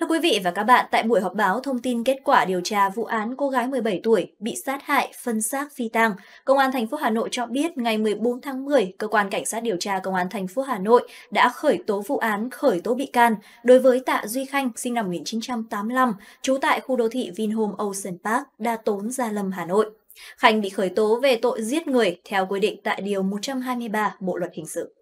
Thưa quý vị và các bạn, tại buổi họp báo thông tin kết quả điều tra vụ án cô gái 17 tuổi bị sát hại, phân xác phi tang, Công an thành phố Hà Nội cho biết ngày 14 tháng 10, cơ quan cảnh sát điều tra Công an thành phố Hà Nội đã khởi tố vụ án khởi tố bị can đối với Tạ Duy Khanh, sinh năm 1985, trú tại khu đô thị Vinhome Ocean Park, Đa Tốn, Gia Lâm, Hà Nội. Khanh bị khởi tố về tội giết người theo quy định tại Điều 123 Bộ Luật Hình sự.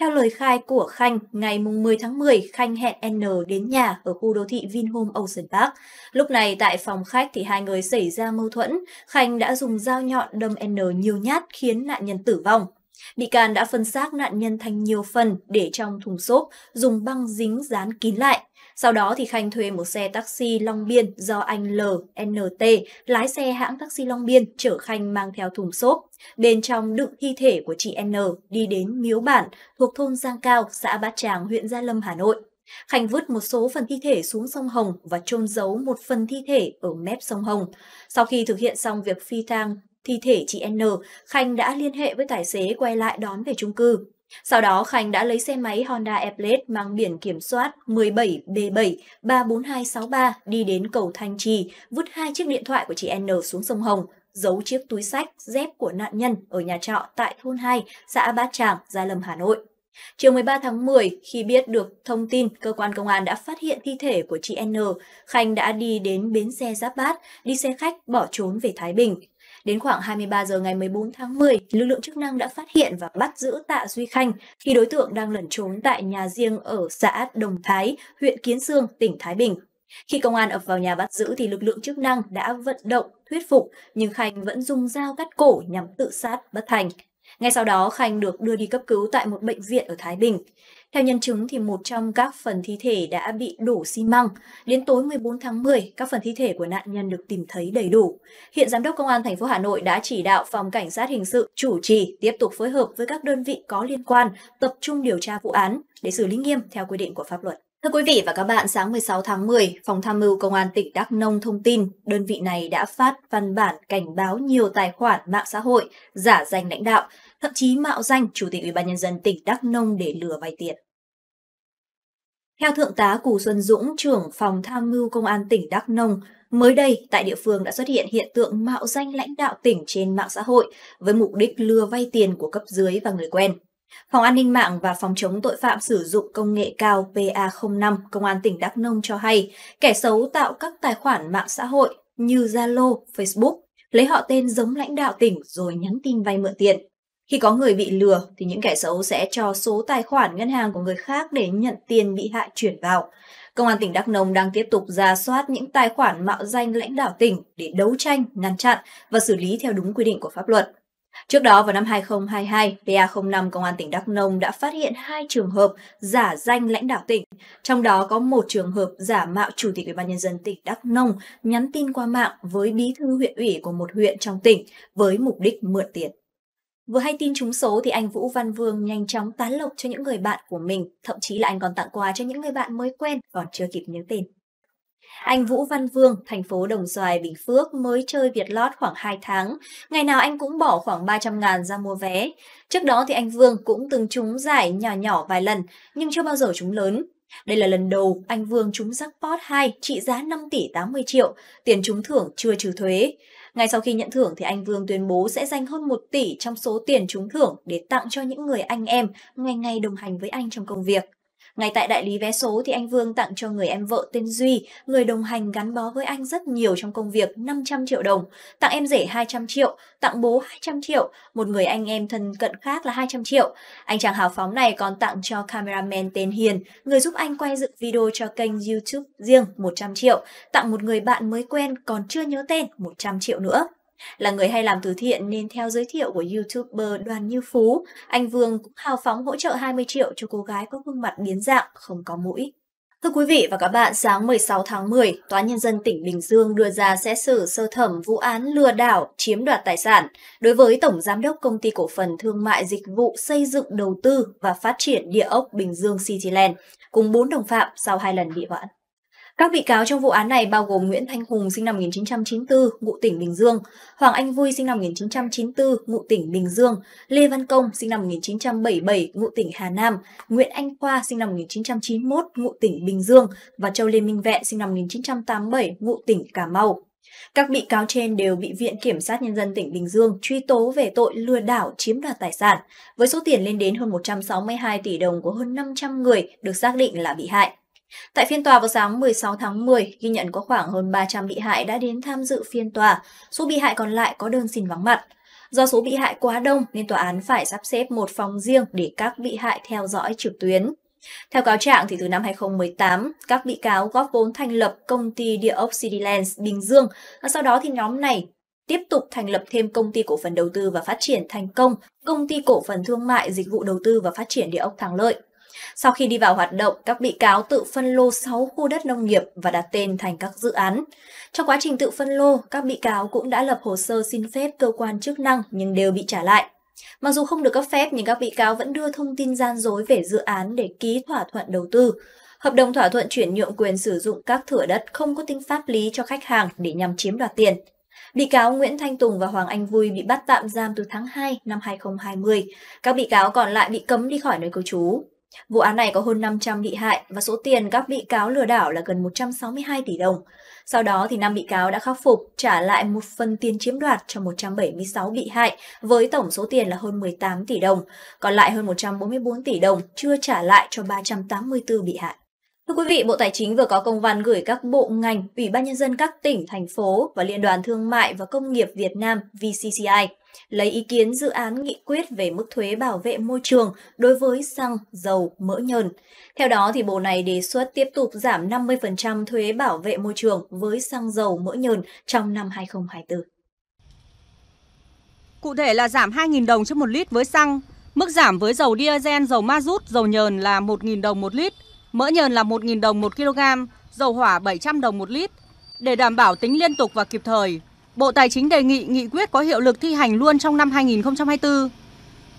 Theo lời khai của Khanh, ngày 10 tháng 10, Khanh hẹn N đến nhà ở khu đô thị Vinhome Ocean Park. Lúc này tại phòng khách thì hai người xảy ra mâu thuẫn, Khanh đã dùng dao nhọn đâm N nhiều nhát khiến nạn nhân tử vong. Bị can đã phân xác nạn nhân thành nhiều phần để trong thùng xốp, dùng băng dính dán kín lại. Sau đó thì Khanh thuê một xe taxi Long Biên do anh LNT, lái xe hãng taxi Long Biên chở Khanh mang theo thùng xốp. Bên trong đựng thi thể của chị N đi đến Miếu Bản thuộc thôn Giang Cao, xã Bát Tràng, huyện Gia Lâm, Hà Nội. Khanh vứt một số phần thi thể xuống sông Hồng và chôn giấu một phần thi thể ở mép sông Hồng. Sau khi thực hiện xong việc phi tang thi thể chị N, Khanh đã liên hệ với tài xế quay lại đón về chung cư. Sau đó, Khánh đã lấy xe máy Honda Airblade mang biển kiểm soát 17B7-34263 đi đến cầu Thanh Trì, vứt hai chiếc điện thoại của chị N xuống sông Hồng, giấu chiếc túi sách, dép của nạn nhân ở nhà trọ tại thôn 2, xã Bát Tràng, Gia Lâm, Hà Nội. Chiều 13 tháng 10, khi biết được thông tin cơ quan công an đã phát hiện thi thể của chị N, Khanh đã đi đến bến xe Giáp Bát, đi xe khách bỏ trốn về Thái Bình. Đến khoảng 23 giờ ngày 14 tháng 10, lực lượng chức năng đã phát hiện và bắt giữ Tạ Duy Khanh khi đối tượng đang lẩn trốn tại nhà riêng ở xã Đồng Thái, huyện Kiến Sương, tỉnh Thái Bình. Khi công an ập vào nhà bắt giữ thì lực lượng chức năng đã vận động, thuyết phục, nhưng Khanh vẫn dùng dao cắt cổ nhằm tự sát bất thành. Ngay sau đó, Khanh được đưa đi cấp cứu tại một bệnh viện ở Thái Bình. Theo nhân chứng, thì một trong các phần thi thể đã bị đổ xi măng. Đến tối 14 tháng 10, các phần thi thể của nạn nhân được tìm thấy đầy đủ. Hiện Giám đốc Công an thành phố Hà Nội đã chỉ đạo Phòng Cảnh sát Hình sự chủ trì tiếp tục phối hợp với các đơn vị có liên quan tập trung điều tra vụ án để xử lý nghiêm theo quy định của pháp luật. Thưa quý vị và các bạn, sáng 16 tháng 10, Phòng Tham mưu Công an tỉnh Đắk Nông thông tin đơn vị này đã phát văn bản cảnh báo nhiều tài khoản mạng xã hội giả danh lãnh đạo, thậm chí mạo danh Chủ tịch ủy ban nhân dân tỉnh Đắk Nông để lừa vay tiền. Theo Thượng tá Cù Xuân Dũng, trưởng phòng tham mưu Công an tỉnh Đắk Nông, mới đây tại địa phương đã xuất hiện hiện tượng mạo danh lãnh đạo tỉnh trên mạng xã hội với mục đích lừa vay tiền của cấp dưới và người quen. Phòng an ninh mạng và phòng chống tội phạm sử dụng công nghệ cao PA05 Công an tỉnh Đắk Nông cho hay, kẻ xấu tạo các tài khoản mạng xã hội như Zalo, Facebook, lấy họ tên giống lãnh đạo tỉnh rồi nhắn tin vay mượn tiền. Khi có người bị lừa thì những kẻ xấu sẽ cho số tài khoản ngân hàng của người khác để nhận tiền bị hại chuyển vào. Công an tỉnh Đắk Nông đang tiếp tục ra soát những tài khoản mạo danh lãnh đạo tỉnh để đấu tranh, ngăn chặn và xử lý theo đúng quy định của pháp luật. Trước đó vào năm 2022, PA05 Công an tỉnh Đắk Nông đã phát hiện hai trường hợp giả danh lãnh đạo tỉnh, trong đó có một trường hợp giả mạo Chủ tịch Ủy ban nhân dân tỉnh Đắk Nông nhắn tin qua mạng với bí thư huyện ủy của một huyện trong tỉnh với mục đích mượn tiền. Vừa hay tin trúng số thì anh Vũ Văn Vương nhanh chóng tán lộc cho những người bạn của mình, thậm chí là anh còn tặng quà cho những người bạn mới quen còn chưa kịp nhớ tên. Anh Vũ Văn Vương, thành phố Đồng Xoài, Bình Phước mới chơi Việt Lót khoảng 2 tháng. Ngày nào anh cũng bỏ khoảng 300 ngàn ra mua vé. Trước đó thì anh Vương cũng từng trúng giải nhỏ nhỏ vài lần, nhưng chưa bao giờ trúng lớn. Đây là lần đầu anh Vương trúng jackpot 2 trị giá 5 tỷ 80 triệu, tiền trúng thưởng chưa trừ thuế. Ngay sau khi nhận thưởng thì anh Vương tuyên bố sẽ dành hơn 1 tỷ trong số tiền trúng thưởng để tặng cho những người anh em ngày ngày đồng hành với anh trong công việc. Ngay tại đại lý vé số thì anh Vương tặng cho người em vợ tên Duy, người đồng hành gắn bó với anh rất nhiều trong công việc 500 triệu đồng, tặng em rể 200 triệu, tặng bố 200 triệu, một người anh em thân cận khác là 200 triệu. Anh chàng hào phóng này còn tặng cho cameraman tên Hiền, người giúp anh quay dựng video cho kênh YouTube riêng 100 triệu, tặng một người bạn mới quen còn chưa nhớ tên 100 triệu nữa. Là người hay làm từ thiện nên theo giới thiệu của YouTuber Đoàn Như Phú, anh Vương cũng hào phóng hỗ trợ 20 triệu cho cô gái có gương mặt biến dạng, không có mũi. Thưa quý vị và các bạn, sáng 16 tháng 10, Tòa Nhân dân tỉnh Bình Dương đưa ra xét xử sơ thẩm vụ án lừa đảo, chiếm đoạt tài sản đối với Tổng Giám đốc Công ty Cổ phần Thương mại Dịch vụ Xây dựng Đầu tư và Phát triển Địa ốc Bình Dương Cityland, cùng 4 đồng phạm sau hai lần bị hoãn. Các bị cáo trong vụ án này bao gồm Nguyễn Thanh Hùng sinh năm 1994, ngụ tỉnh Bình Dương, Hoàng Anh Vui sinh năm 1994, ngụ tỉnh Bình Dương, Lê Văn Công sinh năm 1977, ngụ tỉnh Hà Nam, Nguyễn Anh Khoa sinh năm 1991, ngụ tỉnh Bình Dương và Châu Lê Minh Vẹn sinh năm 1987, ngụ tỉnh Cà Mau. Các bị cáo trên đều bị Viện Kiểm sát Nhân dân tỉnh Bình Dương truy tố về tội lừa đảo chiếm đoạt tài sản, với số tiền lên đến hơn 162 tỷ đồng của hơn 500 người được xác định là bị hại. Tại phiên tòa vào sáng 16 tháng 10, ghi nhận có khoảng hơn 300 bị hại đã đến tham dự phiên tòa, số bị hại còn lại có đơn xin vắng mặt. Do số bị hại quá đông nên tòa án phải sắp xếp một phòng riêng để các bị hại theo dõi trực tuyến. Theo cáo trạng, thì từ năm 2018, các bị cáo góp vốn thành lập công ty địa ốc Citylands Bình Dương, và sau đó thì nhóm này tiếp tục thành lập thêm công ty cổ phần đầu tư và phát triển thành công, công ty cổ phần thương mại dịch vụ đầu tư và phát triển địa ốc Thắng Lợi. Sau khi đi vào hoạt động, các bị cáo tự phân lô 6 khu đất nông nghiệp và đặt tên thành các dự án. Trong quá trình tự phân lô, các bị cáo cũng đã lập hồ sơ xin phép cơ quan chức năng nhưng đều bị trả lại. Mặc dù không được cấp phép nhưng các bị cáo vẫn đưa thông tin gian dối về dự án để ký thỏa thuận đầu tư. Hợp đồng thỏa thuận chuyển nhượng quyền sử dụng các thửa đất không có tính pháp lý cho khách hàng để nhằm chiếm đoạt tiền. Bị cáo Nguyễn Thanh Tùng và Hoàng Anh Vui bị bắt tạm giam từ tháng 2 năm 2020. Các bị cáo còn lại bị cấm đi khỏi nơi cư trú. Vụ án này có hơn 500 bị hại và số tiền các bị cáo lừa đảo là gần 162 tỷ đồng. Sau đó thì năm bị cáo đã khắc phục trả lại một phần tiền chiếm đoạt cho 176 bị hại với tổng số tiền là hơn 18 tỷ đồng, còn lại hơn 144 tỷ đồng chưa trả lại cho 384 bị hại. Thưa quý vị, Bộ Tài chính vừa có công văn gửi các bộ ngành, Ủy ban nhân dân các tỉnh, thành phố và Liên đoàn Thương mại và Công nghiệp Việt Nam VCCI lấy ý kiến dự án nghị quyết về mức thuế bảo vệ môi trường đối với xăng, dầu, mỡ nhờn. Theo đó, thì Bộ này đề xuất tiếp tục giảm 50% thuế bảo vệ môi trường với xăng, dầu, mỡ nhờn trong năm 2024. Cụ thể là giảm 2.000 đồng trên một lít với xăng, mức giảm với dầu diesel, dầu ma rút, dầu nhờn là 1.000 đồng một lít, mỡ nhờn là 1.000 đồng một kg, dầu hỏa 700 đồng một lít. Để đảm bảo tính liên tục và kịp thời, Bộ Tài chính đề nghị nghị quyết có hiệu lực thi hành luôn trong năm 2024.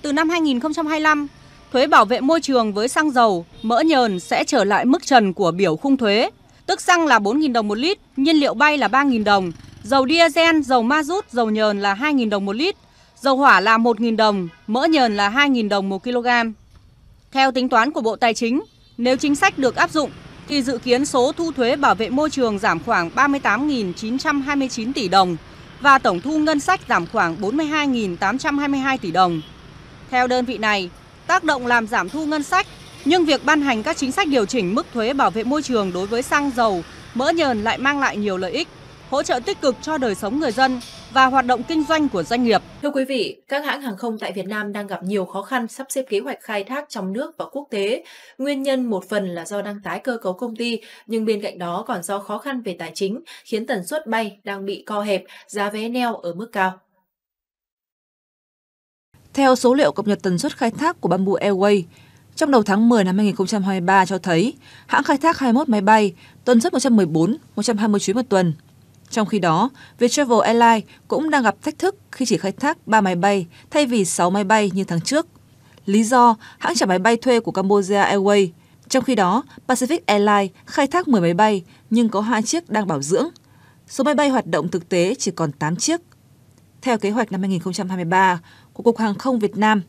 Từ năm 2025, thuế bảo vệ môi trường với xăng dầu, mỡ nhờn sẽ trở lại mức trần của biểu khung thuế, tức xăng là 4.000 đồng một lít, nhiên liệu bay là 3.000 đồng, dầu diesel, dầu ma rút, dầu nhờn là 2.000 đồng một lít, dầu hỏa là 1.000 đồng, mỡ nhờn là 2.000 đồng một kg. Theo tính toán của Bộ Tài chính, nếu chính sách được áp dụng thì dự kiến số thu thuế bảo vệ môi trường giảm khoảng 38.929 tỷ đồng và tổng thu ngân sách giảm khoảng 42.822 tỷ đồng. Theo đơn vị này, tác động làm giảm thu ngân sách, nhưng việc ban hành các chính sách điều chỉnh mức thuế bảo vệ môi trường đối với xăng dầu, mỡ nhờn lại mang lại nhiều lợi ích, hỗ trợ tích cực cho đời sống người dân và hoạt động kinh doanh của doanh nghiệp. Thưa quý vị, các hãng hàng không tại Việt Nam đang gặp nhiều khó khăn sắp xếp kế hoạch khai thác trong nước và quốc tế. Nguyên nhân một phần là do đang tái cơ cấu công ty, nhưng bên cạnh đó còn do khó khăn về tài chính khiến tần suất bay đang bị co hẹp, giá vé neo ở mức cao. Theo số liệu cập nhật tần suất khai thác của Bamboo Airways, trong đầu tháng 10 năm 2023 cho thấy hãng khai thác 21 máy bay, tần suất 114, 120 chuyến một tuần – trong khi đó, Viettravel Airlines cũng đang gặp thách thức khi chỉ khai thác 3 máy bay thay vì 6 máy bay như tháng trước. Lý do hãng trả máy bay thuê của Cambodia Airways. Trong khi đó, Pacific Airlines khai thác 10 máy bay nhưng có 2 chiếc đang bảo dưỡng. Số máy bay hoạt động thực tế chỉ còn 8 chiếc. Theo kế hoạch năm 2023 của Cục Hàng không Việt Nam,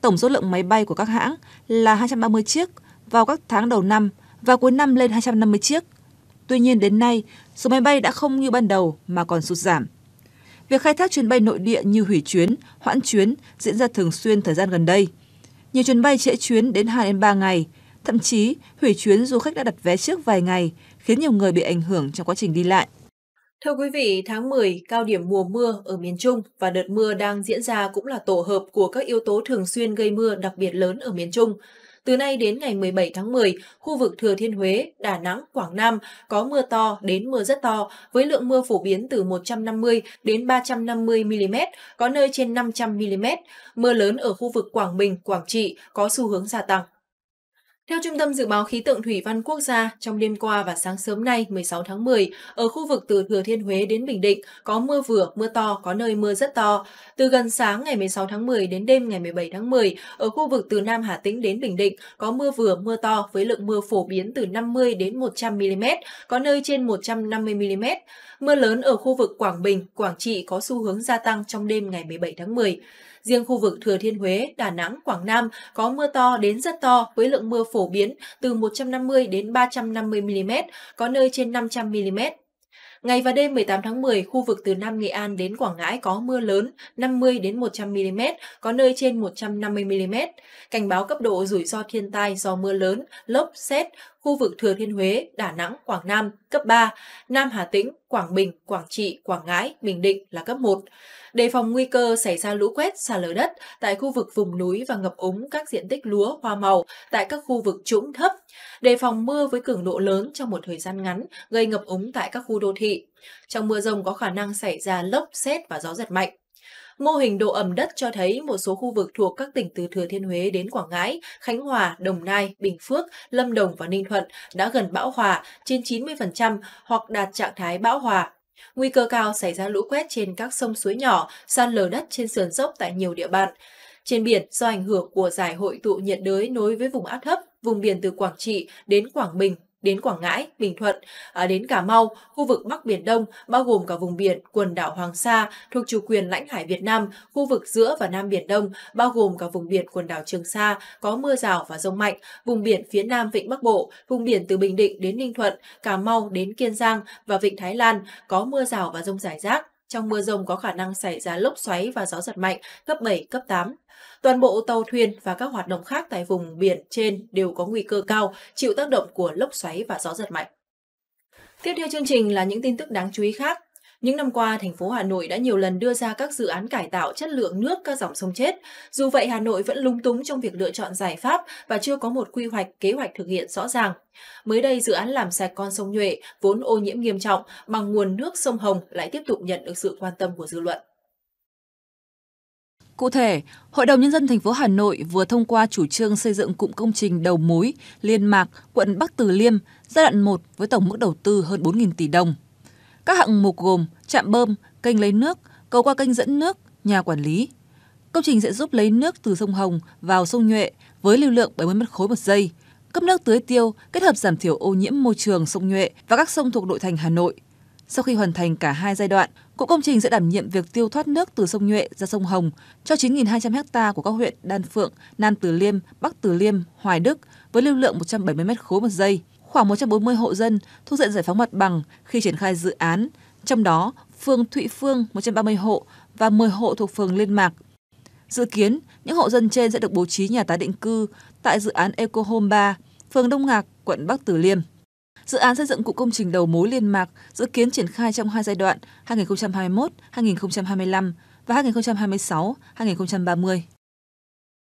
tổng số lượng máy bay của các hãng là 230 chiếc vào các tháng đầu năm và cuối năm lên 250 chiếc. Tuy nhiên đến nay, số máy bay đã không như ban đầu mà còn sụt giảm. Việc khai thác chuyến bay nội địa như hủy chuyến, hoãn chuyến diễn ra thường xuyên thời gian gần đây. Nhiều chuyến bay trễ chuyến đến 2 đến 3 ngày, thậm chí hủy chuyến du khách đã đặt vé trước vài ngày, khiến nhiều người bị ảnh hưởng trong quá trình đi lại. Thưa quý vị, tháng 10, cao điểm mùa mưa ở miền Trung và đợt mưa đang diễn ra cũng là tổ hợp của các yếu tố thường xuyên gây mưa đặc biệt lớn ở miền Trung. Từ nay đến ngày 17 tháng 10, khu vực Thừa Thiên Huế, Đà Nẵng, Quảng Nam có mưa to đến mưa rất to với lượng mưa phổ biến từ 150 đến 350 mm, có nơi trên 500 mm. Mưa lớn ở khu vực Quảng Bình, Quảng Trị có xu hướng gia tăng. Theo Trung tâm Dự báo Khí tượng Thủy văn Quốc gia, trong đêm qua và sáng sớm nay 16 tháng 10, ở khu vực từ Thừa Thiên Huế đến Bình Định có mưa vừa, mưa to, có nơi mưa rất to. Từ gần sáng ngày 16 tháng 10 đến đêm ngày 17 tháng 10, ở khu vực từ Nam Hà Tĩnh đến Bình Định có mưa vừa, mưa to với lượng mưa phổ biến từ 50 đến 100 mm, có nơi trên 150 mm. Mưa lớn ở khu vực Quảng Bình, Quảng Trị có xu hướng gia tăng trong đêm ngày 17 tháng 10. Riêng khu vực Thừa Thiên Huế, Đà Nẵng, Quảng Nam có mưa to đến rất to với lượng mưa phổ biến từ 150 đến 350 mm, có nơi trên 500 mm. Ngày và đêm 18 tháng 10, khu vực từ Nam Nghệ An đến Quảng Ngãi có mưa lớn 50 đến 100 mm, có nơi trên 150 mm. Cảnh báo cấp độ rủi ro thiên tai do mưa lớn, lốc, xét, khu vực Thừa Thiên Huế, Đà Nẵng, Quảng Nam cấp 3, Nam Hà Tĩnh, Quảng Bình, Quảng Trị, Quảng Ngãi, Bình Định là cấp 1. Đề phòng nguy cơ xảy ra lũ quét, xả lở đất tại khu vực vùng núi và ngập úng các diện tích lúa, hoa màu tại các khu vực trũng thấp. Đề phòng mưa với cường độ lớn trong một thời gian ngắn gây ngập úng tại các khu đô thị. Trong mưa rông có khả năng xảy ra lốc, xét và gió giật mạnh. Mô hình độ ẩm đất cho thấy một số khu vực thuộc các tỉnh từ Thừa Thiên Huế đến Quảng Ngãi, Khánh Hòa, Đồng Nai, Bình Phước, Lâm Đồng và Ninh Thuận đã gần bão hòa trên 90% hoặc đạt trạng thái bão hòa. Nguy cơ cao xảy ra lũ quét trên các sông suối nhỏ, san lở đất trên sườn dốc tại nhiều địa bàn. Trên biển, do ảnh hưởng của giải hội tụ nhiệt đới nối với vùng áp thấp, vùng biển từ Quảng Trị đến Quảng Bình đến Quảng Ngãi, Bình Thuận, à, đến Cà Mau, khu vực Bắc Biển Đông, bao gồm cả vùng biển quần đảo Hoàng Sa thuộc chủ quyền lãnh hải Việt Nam, khu vực giữa và Nam Biển Đông, bao gồm cả vùng biển quần đảo Trường Sa, có mưa rào và rông mạnh, vùng biển phía Nam Vịnh Bắc Bộ, vùng biển từ Bình Định đến Ninh Thuận, Cà Mau đến Kiên Giang và Vịnh Thái Lan, có mưa rào và rông rải rác. Trong mưa rông có khả năng xảy ra lốc xoáy và gió giật mạnh cấp 7, cấp 8. Toàn bộ tàu thuyền và các hoạt động khác tại vùng biển trên đều có nguy cơ cao chịu tác động của lốc xoáy và gió giật mạnh. Tiếp theo chương trình là những tin tức đáng chú ý khác. Những năm qua, thành phố Hà Nội đã nhiều lần đưa ra các dự án cải tạo chất lượng nước các dòng sông chết. Dù vậy, Hà Nội vẫn lung túng trong việc lựa chọn giải pháp và chưa có một quy hoạch, kế hoạch thực hiện rõ ràng. Mới đây, dự án làm sạch con sông Nhuệ, vốn ô nhiễm nghiêm trọng bằng nguồn nước sông Hồng lại tiếp tục nhận được sự quan tâm của dư luận. Cụ thể, Hội đồng nhân dân thành phố Hà Nội vừa thông qua chủ trương xây dựng cụm công trình đầu mối liên mạc quận Bắc Từ Liêm giai đoạn 1 với tổng mức đầu tư hơn 4.000 tỷ đồng. Các hạng mục gồm trạm bơm, kênh lấy nước, cầu qua kênh dẫn nước, nhà quản lý. Công trình sẽ giúp lấy nước từ sông Hồng vào sông Nhuệ với lưu lượng 70 mét khối một giây, cấp nước tưới tiêu kết hợp giảm thiểu ô nhiễm môi trường sông Nhuệ và các sông thuộc nội thành Hà Nội. Sau khi hoàn thành cả hai giai đoạn, cụm công trình sẽ đảm nhiệm việc tiêu thoát nước từ sông Nhuệ ra sông Hồng cho 9.200 ha của các huyện Đan Phượng, Nam Từ Liêm, Bắc Từ Liêm, Hoài Đức với lưu lượng 170 m khối một giây. Khoảng 140 hộ dân thuộc diện giải phóng mặt bằng khi triển khai dự án, trong đó phường Thụy Phương 130 hộ và 10 hộ thuộc phường Liên Mạc. Dự kiến, những hộ dân trên sẽ được bố trí nhà tái định cư tại dự án Eco Home 3, phường Đông Ngạc, quận Bắc Từ Liêm. Dự án xây dựng cụm công trình đầu mối liên mạc dự kiến triển khai trong hai giai đoạn 2021-2025 và 2026-2030.